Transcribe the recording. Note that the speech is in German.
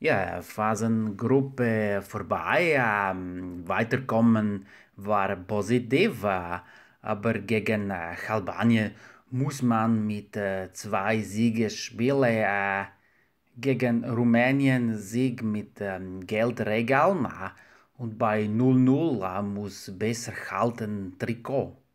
ja, Phasengruppe vorbei. Ähm, weiterkommen war positiv, aber gegen äh, Albanien muss man mit äh, zwei Siegen spielen. Äh, gegen Rumänien Sieg mit ähm, Geldregal und bei 0-0 muss besser halten Trikot.